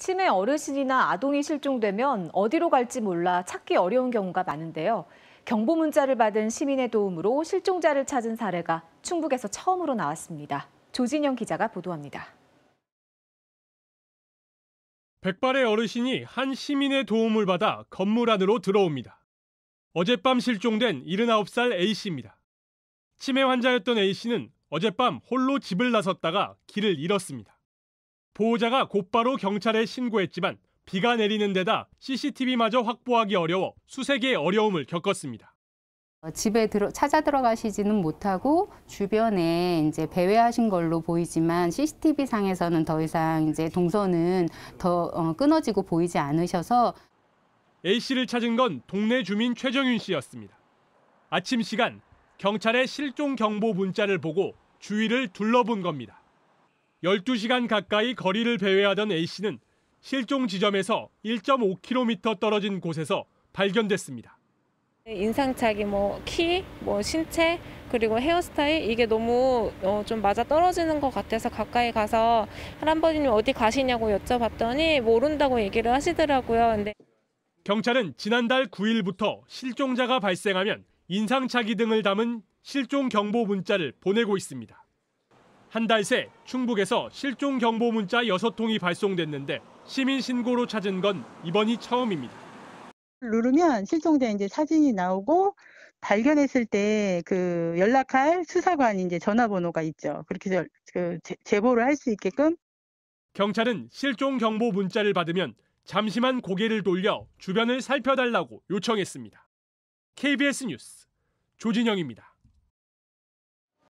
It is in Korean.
치매 어르신이나 아동이 실종되면 어디로 갈지 몰라 찾기 어려운 경우가 많은데요. 경보 문자를 받은 시민의 도움으로 실종자를 찾은 사례가 충북에서 처음으로 나왔습니다. 조진영 기자가 보도합니다. 백발의 어르신이 한 시민의 도움을 받아 건물 안으로 들어옵니다. 어젯밤 실종된 79살 A씨입니다. 치매 환자였던 A씨는 어젯밤 홀로 집을 나섰다가 길을 잃었습니다. 보호자가 곧바로 경찰에 신고했지만 비가 내리는 데다 CCTV마저 확보하기 어려워 수색에 어려움을 겪었습니다. 어, 집에 들어, 찾아 들어가시지는 못하고 주변에 이제 배회하신 걸로 보이지만 CCTV 상에서는 더 이상 이제 동선은 더 어, 끊어지고 보이지 않으셔서 A 씨를 찾은 건 동네 주민 최정윤 씨였습니다. 아침 시간 경찰의 실종 경보 문자를 보고 주위를 둘러본 겁니다. 12시간 가까이 거리를 배회하던 A씨는 실종 지점에서 1.5km 떨어진 곳에서 발견됐습니다. 인상착이 뭐 키, 뭐 신체, 그리고 헤어스타일 이게 너무 어좀 맞아 떨어지는 것 같아서 가까이 가서 할아버지님 어디 가시냐고 여쭤봤더니 모른다고 얘기를 하시더라고요. 근데 경찰은 지난달 9일부터 실종자가 발생하면 인상착의 등을 담은 실종 경보 문자를 보내고 있습니다. 한달새 충북에서 실종 경보 문자 6통이 발송됐는데 시민 신고로 찾은 건 이번이 처음입니다. 누르면 실종자 이제 사진이 나오고 발견했을 때 그 연락할 수사관 이제 전화번호가 있죠. 그렇게 그 제보를 할 수 있게끔 경찰은 실종 경보 문자를 받으면 잠시만 고개를 돌려 주변을 살펴달라고 요청했습니다. KBS 뉴스 조진영입니다.